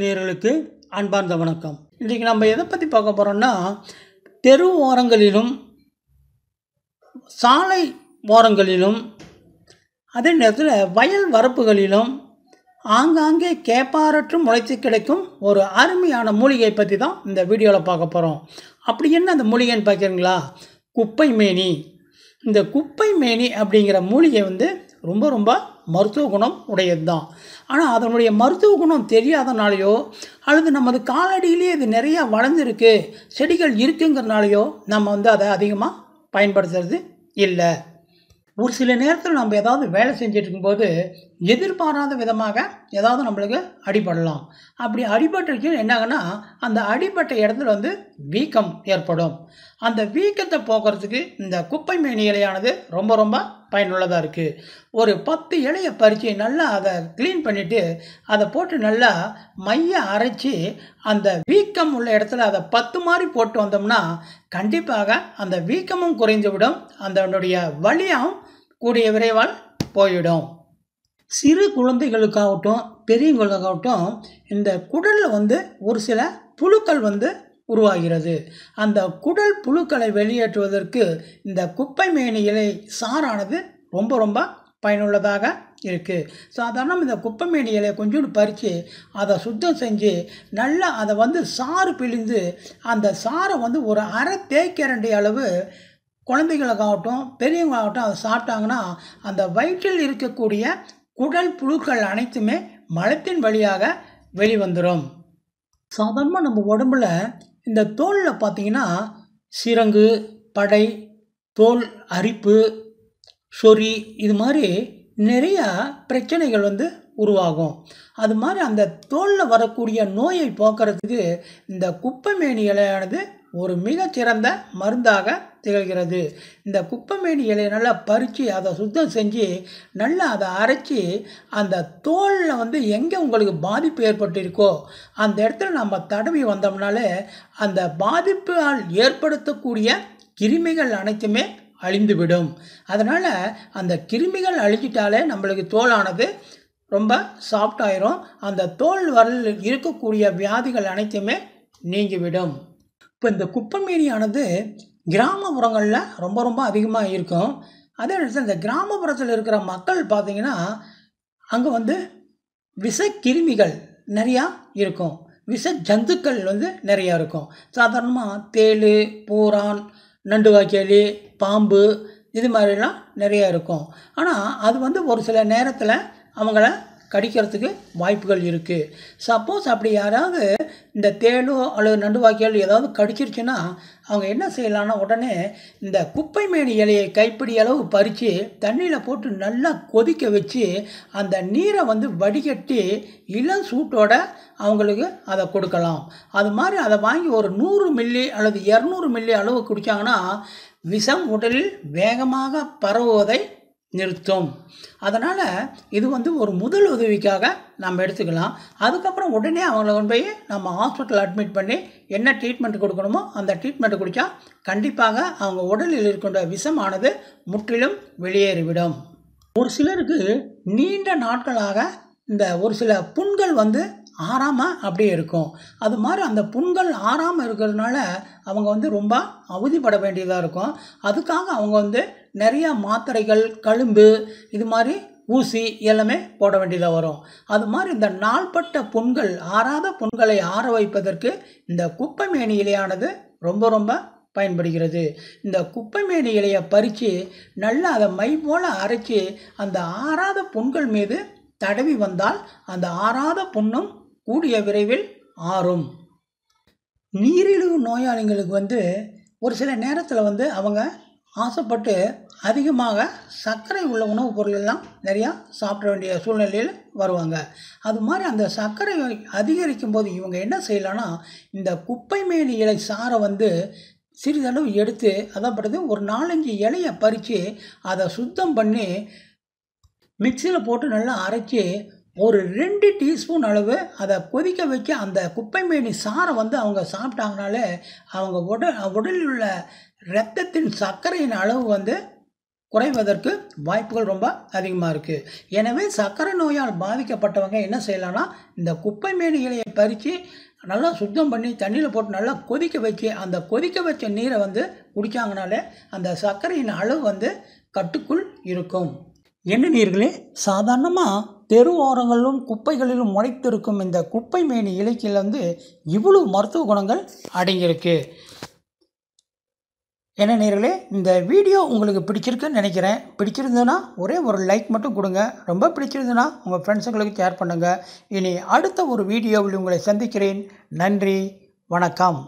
நேர்களுக்கு அன்பார்ந்த வணக்கம் இன்றைக்கு நம்ம எதை பற்றி பார்க்க போகிறோம்னா தெரு ஓரங்களிலும் சாலை ஓரங்களிலும் அதே நேரத்தில் வயல் வரப்புகளிலும் ஆங்காங்கே கேப்பாரற்று முளைத்து கிடைக்கும் ஒரு அருமையான மூலிகை பற்றி தான் இந்த வீடியோவில் பார்க்க போகிறோம் அப்படி என்ன அந்த மூலிகைன்னு பார்க்குறீங்களா குப்பை மேனி இந்த குப்பை மேனி அப்படிங்கிற மூலிகை வந்து ரொம்ப ரொம்ப மருத்துவ குணம் உடையது தான் ஆனால் அதனுடைய மருத்துவ குணம் தெரியாதனாலேயோ அல்லது நமது காலடியிலே இது நிறையா வளர்ந்துருக்கு செடிகள் இருக்குங்கிறனாலையோ நம்ம வந்து அதை அதிகமாக பயன்படுத்துறது இல்லை ஒரு சில நேரத்தில் நம்ம ஏதாவது வேலை செஞ்சிட்ருக்கும்போது எதிர்பாராத விதமாக ஏதாவது நம்மளுக்கு அடிபடலாம் அப்படி அடிபட்டிருக்க என்னாகன்னா அந்த அடிபட்ட இடத்துல வந்து வீக்கம் ஏற்படும் அந்த வீக்கத்தை போக்குறதுக்கு இந்த குப்பை மேனி இலையானது ரொம்ப ரொம்ப பயனுள்ளதாக இருக்குது ஒரு பத்து இலையை பறித்து நல்லா அதை க்ளீன் பண்ணிவிட்டு அதை போட்டு நல்லா மைய அரைச்சி அந்த வீக்கம் உள்ள இடத்துல அதை பத்து மாதிரி போட்டு வந்தோம்னா கண்டிப்பாக அந்த வீக்கமும் குறைந்துவிடும் அதனுடைய வழியாகவும் கூடிய விரைவால் போயிடும் சிறு குழந்தைகளுக்காகட்டும் பெரியவங்களுக்காகட்டும் இந்த குடலில் வந்து ஒரு சில புழுக்கள் வந்து உருவாகிறது அந்த குடல் புழுக்களை வெளியேற்றுவதற்கு இந்த குப்பை மேனி இலை சாரானது ரொம்ப ரொம்ப பயனுள்ளதாக இருக்குது சாதாரணம் இந்த குப்பை மேனி இலையை கொஞ்சோண்டு பறித்து அதை சுத்தம் செஞ்சு நல்லா அதை வந்து சாறு பிழிந்து அந்த சாரை வந்து ஒரு அரை தேய்க்கரண்டி அளவு குழந்தைகளுக்காகட்டும் பெரியவங்களாகட்டும் அதை சாப்பிட்டாங்கன்னா அந்த வயிற்றில் இருக்கக்கூடிய குடல் புழுக்கள் அனைத்துமே மலத்தின் வழியாக வெளிவந்துடும் சாதாரணமாக நம்ம உடம்புல இந்த தோலில் பார்த்தீங்கன்னா சிரங்கு படை தோல் அரிப்பு சொறி இது மாதிரி நிறையா பிரச்சனைகள் வந்து உருவாகும் அது மாதிரி அந்த தோலில் வரக்கூடிய நோயை போக்குறதுக்கு இந்த குப்பைமேனி இலையானது ஒரு மிகச்சிறந்த மருந்தாக திகழ்கிறது இந்த குப்பமேனி இலையை நல்லா பறித்து அதை சுத்தம் செஞ்சு நல்லா அதை அரைச்சி அந்த தோலில் வந்து எங்கே உங்களுக்கு பாதிப்பு ஏற்பட்டிருக்கோ அந்த இடத்துல நம்ம தடவி வந்தோம்னாலே அந்த பாதிப்பால் ஏற்படுத்தக்கூடிய கிருமிகள் அனைத்துமே அழிந்துவிடும் அதனால் அந்த கிருமிகள் அழிஞ்சிட்டாலே நம்மளுக்கு தோலானது ரொம்ப சாஃப்ட் அந்த தோல் வரல் இருக்கக்கூடிய வியாதிகள் அனைத்துமே நீங்கிவிடும் இப்போ இந்த குப்பை ஏரியானது கிராமப்புறங்களில் ரொம்ப ரொம்ப அதிகமாக இருக்கும் அதே நேரத்தில் இந்த கிராமப்புறத்தில் இருக்கிற மக்கள் பார்த்திங்கன்னா அங்கே வந்து விஷ கிருமிகள் நிறையா இருக்கும் விஷ ஜந்துக்கள் வந்து நிறையா இருக்கும் சாதாரணமாக தேள் பூரான் நண்டு பாம்பு இது மாதிரிலாம் நிறையா இருக்கும் ஆனால் அது வந்து ஒரு சில நேரத்தில் அவங்கள கடிக்கிறதுக்கு வாய்ப்புகள் இருக்குது சப்போஸ் அப்படி யாராவது இந்த தேனோ அல்லது வாக்கியால் ஏதாவது கடிச்சிருச்சுன்னா அவங்க என்ன செய்யலான்னா உடனே இந்த குப்பை மேனி இலையை கைப்பிடி அளவு பறித்து தண்ணியில் போட்டு நல்லா கொதிக்க வச்சு அந்த நீரை வந்து வடிகட்டி இளம் சூட்டோட அவங்களுக்கு அதை கொடுக்கலாம் அது மாதிரி அதை வாங்கி ஒரு நூறு மில்லி அல்லது இரநூறு மில்லி அளவு குடித்தாங்கன்னா விஷம் உடலில் வேகமாக பரவுவதை நிறுத்தும் அதனால் இது வந்து ஒரு முதல் உதவிக்காக நம்ம எடுத்துக்கலாம் அதுக்கப்புறம் உடனே அவங்கள கொண்டு போய் நம்ம ஹாஸ்பிட்டல் அட்மிட் பண்ணி என்ன ட்ரீட்மெண்ட் கொடுக்கணுமோ அந்த ட்ரீட்மெண்ட் குடித்தா கண்டிப்பாக அவங்க உடலில் இருக்கின்ற விஷமானது முற்றிலும் வெளியேறிவிடும் ஒரு சிலருக்கு நீண்ட நாட்களாக இந்த ஒரு சில புண்கள் வந்து ஆறாமல் அப்படியே இருக்கும் அது மாதிரி அந்த புண்கள் ஆறாமல் இருக்கிறதுனால அவங்க வந்து ரொம்ப அவதிப்பட வேண்டியதாக இருக்கும் அதுக்காக அவங்க வந்து நிறையா மாத்திரைகள் கழும்பு இது மாதிரி ஊசி எல்லாமே போட வேண்டியதாக வரும் அது மாதிரி இந்த நாள்பட்ட புண்கள் ஆறாத புண்களை ஆற வைப்பதற்கு இந்த குப்பைமேனி இலையானது ரொம்ப ரொம்ப பயன்படுகிறது இந்த குப்பைமேனி இலையை பறித்து நல்லா அதை மை போல் அரைச்சி அந்த ஆறாத புண்கள் மீது தடவி வந்தால் அந்த ஆறாத புண்ணும் கூடிய விரைவில் ஆறும் நீரிழிவு நோயாளிகளுக்கு வந்து ஒரு சில நேரத்தில் வந்து அவங்க ஆசைப்பட்டு அதிகமாக சர்க்கரை உள்ள உணவுப் பொருளெல்லாம் நிறையா சாப்பிட வேண்டிய சூழ்நிலையில் வருவாங்க அது மாதிரி அந்த சர்க்கரை அதிகரிக்கும் போது இவங்க என்ன செய்யலான்னா இந்த குப்பை மேனி இலை சாரை வந்து சிறிதளவு எடுத்து அதான் படுது ஒரு நாலஞ்சு இலையை பறித்து அதை சுத்தம் பண்ணி மிக்சியில் போட்டு நல்லா அரைச்சி ஒரு ரெண்டு டீஸ்பூன் அளவு அதை கொதிக்க வைக்க அந்த குப்பைமேனி சாரை வந்து அவங்க சாப்பிட்டாங்கனாலே அவங்க உடல் உடலில் உள்ள இரத்தத்தின் சர்க்கரையின் அளவு வந்து குறைவதற்கு வாய்ப்புகள் ரொம்ப அதிகமாக இருக்குது எனவே சர்க்கரை நோயால் பாதிக்கப்பட்டவங்க என்ன செய்யலாம்னா இந்த குப்பை மேனி இலையை பறித்து நல்லா சுத்தம் பண்ணி தண்ணியில் போட்டு நல்லா கொதிக்க வச்சு அந்த கொதிக்க வச்ச நீரை வந்து குடித்தாங்கனாலே அந்த சர்க்கரையின் அளவு வந்து கட்டுக்குள் இருக்கும் என்ன நீர்களே சாதாரணமாக தெரு ஓரங்களிலும் குப்பைகளிலும் முளைத்திருக்கும் இந்த குப்பை மேனி இலக்கியில் வந்து இவ்வளவு மருத்துவ குணங்கள் அடங்கியிருக்கு என்ன நேர்களே இந்த வீடியோ உங்களுக்கு பிடிச்சிருக்குன்னு நினைக்கிறேன் பிடிச்சிருந்ததுன்னா ஒரே ஒரு லைக் மட்டும் கொடுங்க ரொம்ப பிடிச்சிருந்ததுன்னா உங்கள் ஃப்ரெண்ட்ஸுங்களுக்கு ஷேர் பண்ணுங்கள் இனி அடுத்த ஒரு வீடியோவில் உங்களை சந்திக்கிறேன் நன்றி வணக்கம்